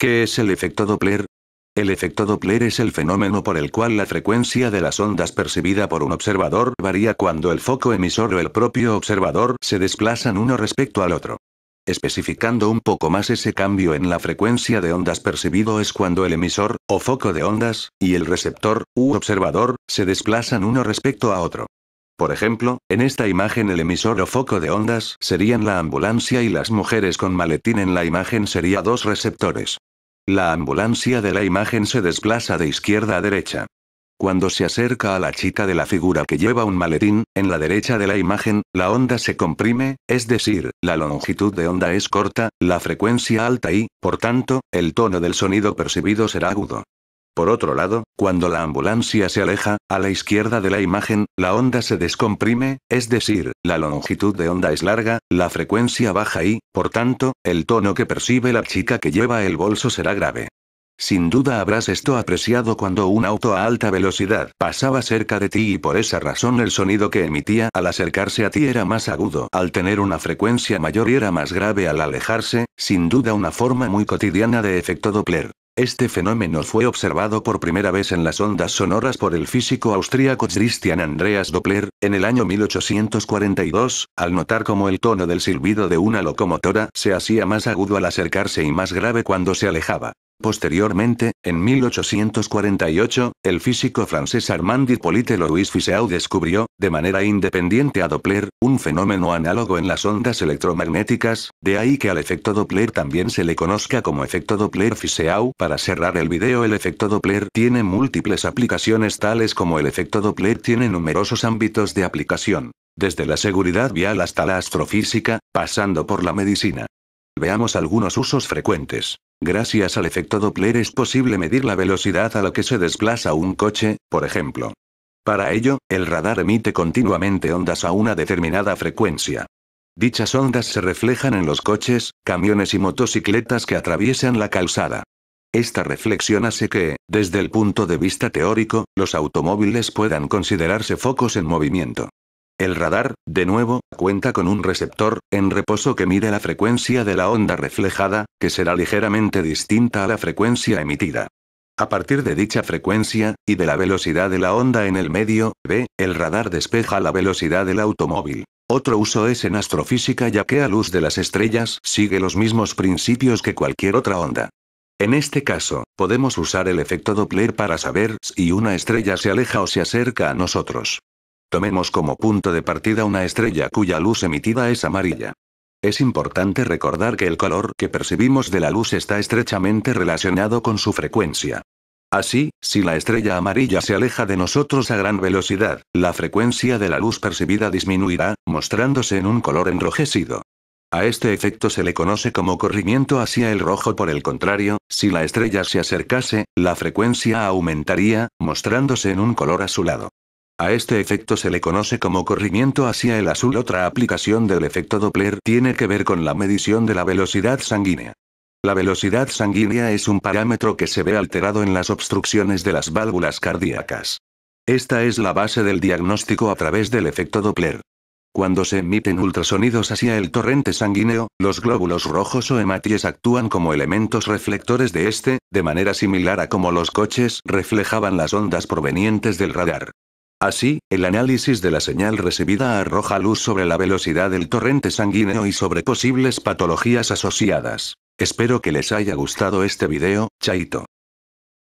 ¿Qué es el efecto Doppler? El efecto Doppler es el fenómeno por el cual la frecuencia de las ondas percibida por un observador varía cuando el foco emisor o el propio observador se desplazan uno respecto al otro. Especificando un poco más ese cambio en la frecuencia de ondas percibido es cuando el emisor, o foco de ondas, y el receptor, u observador, se desplazan uno respecto a otro. Por ejemplo, en esta imagen el emisor o foco de ondas serían la ambulancia y las mujeres con maletín en la imagen sería dos receptores. La ambulancia de la imagen se desplaza de izquierda a derecha. Cuando se acerca a la chica de la figura que lleva un maletín, en la derecha de la imagen, la onda se comprime, es decir, la longitud de onda es corta, la frecuencia alta y, por tanto, el tono del sonido percibido será agudo. Por otro lado, cuando la ambulancia se aleja, a la izquierda de la imagen, la onda se descomprime, es decir, la longitud de onda es larga, la frecuencia baja y, por tanto, el tono que percibe la chica que lleva el bolso será grave. Sin duda habrás esto apreciado cuando un auto a alta velocidad pasaba cerca de ti y por esa razón el sonido que emitía al acercarse a ti era más agudo, al tener una frecuencia mayor y era más grave al alejarse, sin duda una forma muy cotidiana de efecto Doppler. Este fenómeno fue observado por primera vez en las ondas sonoras por el físico austríaco Christian Andreas Doppler, en el año 1842, al notar cómo el tono del silbido de una locomotora se hacía más agudo al acercarse y más grave cuando se alejaba. Posteriormente, en 1848, el físico francés Armand Hippolyte Louis Fizeau descubrió, de manera independiente a Doppler, un fenómeno análogo en las ondas electromagnéticas, de ahí que al efecto Doppler también se le conozca como efecto Doppler-Fizeau. Para cerrar el video el efecto Doppler tiene múltiples aplicaciones tales como el efecto Doppler tiene numerosos ámbitos de aplicación. Desde la seguridad vial hasta la astrofísica, pasando por la medicina. Veamos algunos usos frecuentes. Gracias al efecto Doppler es posible medir la velocidad a la que se desplaza un coche, por ejemplo. Para ello, el radar emite continuamente ondas a una determinada frecuencia. Dichas ondas se reflejan en los coches, camiones y motocicletas que atraviesan la calzada. Esta reflexión hace que, desde el punto de vista teórico, los automóviles puedan considerarse focos en movimiento. El radar, de nuevo, cuenta con un receptor, en reposo que mide la frecuencia de la onda reflejada, que será ligeramente distinta a la frecuencia emitida. A partir de dicha frecuencia, y de la velocidad de la onda en el medio, B, el radar despeja la velocidad del automóvil. Otro uso es en astrofísica ya que a luz de las estrellas sigue los mismos principios que cualquier otra onda. En este caso, podemos usar el efecto Doppler para saber si una estrella se aleja o se acerca a nosotros. Tomemos como punto de partida una estrella cuya luz emitida es amarilla. Es importante recordar que el color que percibimos de la luz está estrechamente relacionado con su frecuencia. Así, si la estrella amarilla se aleja de nosotros a gran velocidad, la frecuencia de la luz percibida disminuirá, mostrándose en un color enrojecido. A este efecto se le conoce como corrimiento hacia el rojo. Por el contrario, si la estrella se acercase, la frecuencia aumentaría, mostrándose en un color azulado. A este efecto se le conoce como corrimiento hacia el azul. Otra aplicación del efecto Doppler tiene que ver con la medición de la velocidad sanguínea. La velocidad sanguínea es un parámetro que se ve alterado en las obstrucciones de las válvulas cardíacas. Esta es la base del diagnóstico a través del efecto Doppler. Cuando se emiten ultrasonidos hacia el torrente sanguíneo, los glóbulos rojos o hematíes actúan como elementos reflectores de este, de manera similar a como los coches reflejaban las ondas provenientes del radar. Así, el análisis de la señal recibida arroja luz sobre la velocidad del torrente sanguíneo y sobre posibles patologías asociadas. Espero que les haya gustado este video, chaito.